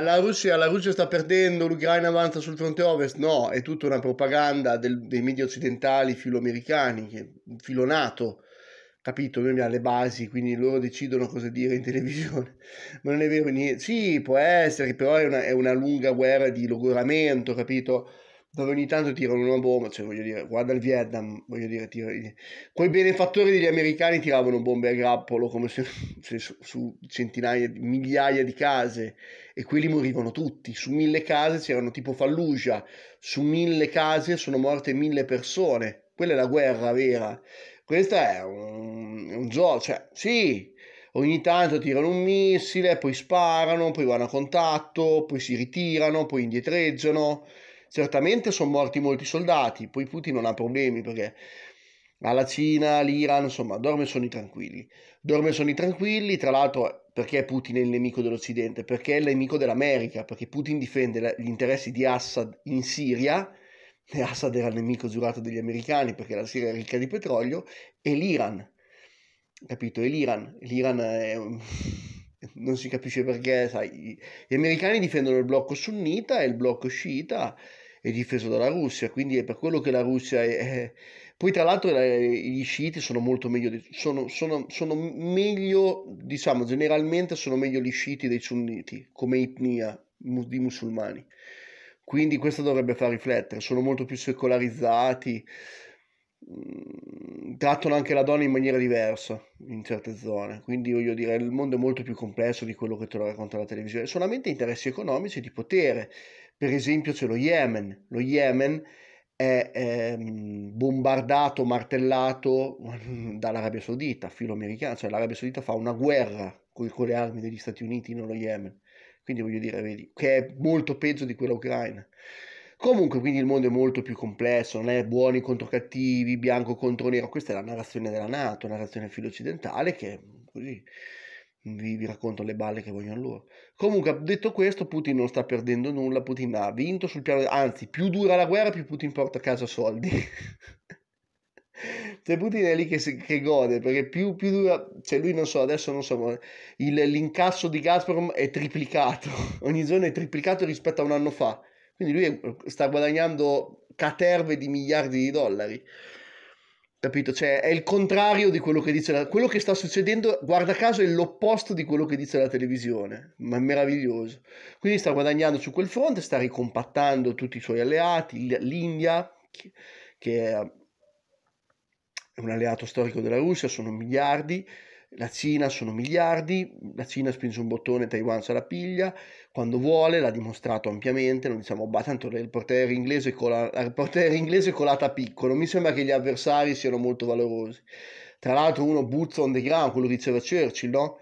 la Russia, la Russia sta perdendo, l'Ucraina avanza sul fronte ovest, no, è tutta una propaganda del, dei media occidentali filoamericani, filo NATO, capito? Noi abbiamo le basi, quindi loro decidono cosa dire in televisione, ma non è vero niente, sì, può essere, però è una, è una lunga guerra di logoramento, capito? dove ogni tanto tirano una bomba, cioè voglio dire, guarda il Vietnam, voglio dire, tiri... quei benefattori degli americani tiravano bombe a grappolo come se, se su, su, centinaia, migliaia di case e quelli morivano tutti, su mille case c'erano tipo Fallujah, su mille case sono morte mille persone, quella è la guerra vera, questa è un, un gioco, cioè sì, ogni tanto tirano un missile, poi sparano, poi vanno a contatto, poi si ritirano, poi indietreggiano Certamente sono morti molti soldati, poi Putin non ha problemi perché alla Cina, all'Iran, insomma, dorme sonni tranquilli. Dorme sonni tranquilli, tra l'altro perché Putin è il nemico dell'Occidente? Perché è il nemico dell'America, perché Putin difende gli interessi di Assad in Siria, e Assad era il nemico giurato degli americani perché la Siria è ricca di petrolio, e l'Iran, capito? E l'Iran, l'Iran è... non si capisce perché, sai, gli americani difendono il blocco sunnita e il blocco sciita, è difeso dalla Russia, quindi è per quello che la Russia è... è... Poi tra l'altro eh, gli sciiti sono molto meglio, sono, sono, sono meglio, diciamo generalmente sono meglio gli sciiti dei sunniti, come etnia di musulmani. Quindi questo dovrebbe far riflettere, sono molto più secolarizzati, mm, trattano anche la donna in maniera diversa in certe zone. Quindi voglio dire, il mondo è molto più complesso di quello che te lo racconta la televisione. Solamente interessi economici e di potere, per esempio c'è lo Yemen, lo Yemen è ehm, bombardato, martellato dall'Arabia Saudita, filo americano, cioè l'Arabia Saudita fa una guerra con, con le armi degli Stati Uniti nello Yemen, quindi voglio dire, vedi, che è molto peggio di quella ucraina. Comunque, quindi il mondo è molto più complesso, non è buoni contro cattivi, bianco contro nero, questa è la narrazione della Nato, la narrazione filo occidentale che è così vi, vi racconto le balle che vogliono loro. Comunque, detto questo, Putin non sta perdendo nulla, Putin ha vinto sul piano, anzi, più dura la guerra, più Putin porta a casa soldi. cioè Putin è lì che, che gode perché più, più, dura cioè lui non so adesso non so il, l'incasso di Gazprom è triplicato ogni giorno è triplicato rispetto a un anno fa quindi lui è, sta guadagnando caterve di miliardi di dollari Capito? Cioè, è il contrario di quello che dice la... Quello che sta succedendo, guarda caso, è l'opposto di quello che dice la televisione. Ma è meraviglioso. Quindi sta guadagnando su quel fronte, sta ricompattando tutti i suoi alleati, l'India, che è un alleato storico della Russia, sono miliardi, la Cina sono miliardi, la Cina spinge un bottone, Taiwan se la piglia quando vuole, l'ha dimostrato ampiamente, non diciamo, bah, tanto il portiere inglese, cola, inglese colata piccolo, mi sembra che gli avversari siano molto valorosi. Tra l'altro uno boots on the ground, quello diceva Churchill, no?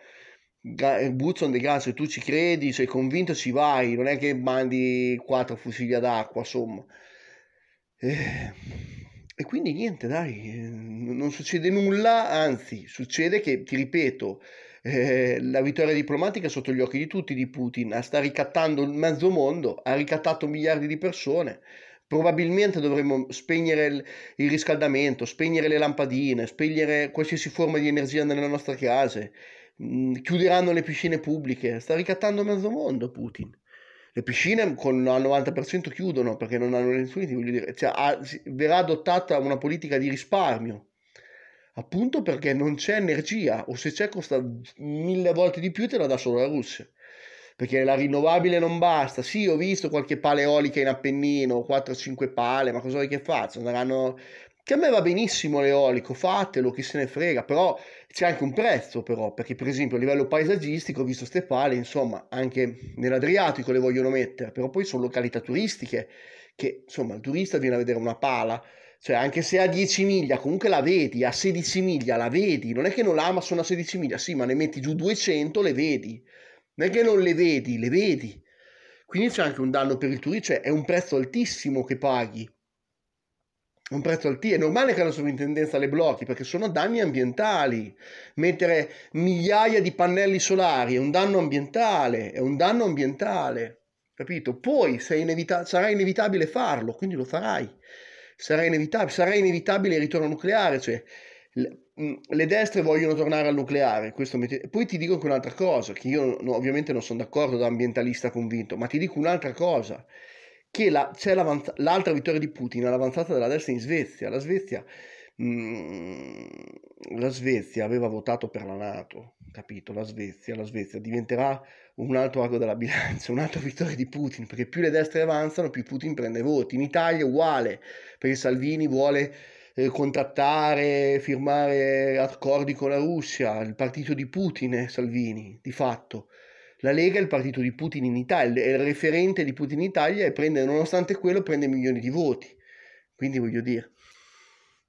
Boots on the ground, se tu ci credi, sei convinto, ci vai, non è che mandi quattro fucili d'acqua, insomma. Eh e quindi niente, dai, non succede nulla, anzi succede che, ti ripeto, eh, la vittoria diplomatica è sotto gli occhi di tutti di Putin, sta ricattando il mezzo mondo, ha ricattato miliardi di persone, probabilmente dovremmo spegnere il, il, riscaldamento, spegnere le lampadine, spegnere qualsiasi forma di energia nelle nostre case, mh, mm, chiuderanno le piscine pubbliche, sta ricattando mezzo mondo Putin le piscine con, al 90% chiudono perché non hanno rifiuti, voglio dire, cioè, ha, verrà adottata una politica di risparmio, appunto perché non c'è energia, o se c'è costa mille volte di più te la dà solo la Russia, perché la rinnovabile non basta, sì ho visto qualche pale eolica in Appennino, 4-5 pale, ma cosa vuoi che faccio? Andranno che a me va benissimo l'eolico, fatelo, chi se ne frega, però c'è anche un prezzo però, perché per esempio a livello paesaggistico, visto ste insomma, anche nell'Adriatico le vogliono mettere, però poi sono località turistiche, che insomma il turista viene a vedere una pala, cioè anche se a 10 miglia comunque la vedi, a 16 miglia la vedi, non è che non la ama sono a 16 miglia, sì, ma ne metti giù 200 le vedi, non è che non le vedi, le vedi. Quindi c'è anche un danno per il turista, cioè è un prezzo altissimo che paghi un prezzo altissimo. È normale che la sovrintendenza le blocchi perché sono danni ambientali. Mettere migliaia di pannelli solari è un danno ambientale, è un danno ambientale, capito? Poi inevita- sarà inevitabile farlo, quindi lo farai. Sarà, inevitab- sarà inevitabile il ritorno nucleare, cioè mm, le, destre vogliono tornare al nucleare. Mette- Poi ti dico anche un'altra cosa, che io no, ovviamente non sono d'accordo da ambientalista convinto, ma ti dico un'altra cosa che la, c'è l'altra vittoria di Putin all'avanzata della destra in Svezia. La Svezia, mh, mm, la Svezia aveva votato per la Nato, capito? La Svezia, la Svezia diventerà un altro arco della bilancia, un'altra vittoria di Putin, perché più le destre avanzano, più Putin prende voti. In Italia uguale, perché Salvini vuole eh, contattare, firmare accordi con la Russia, il partito di Putin è Salvini, di fatto. La Lega è il partito di Putin in Italia, è il referente di Putin in Italia e prende, nonostante quello prende milioni di voti. Quindi voglio dire.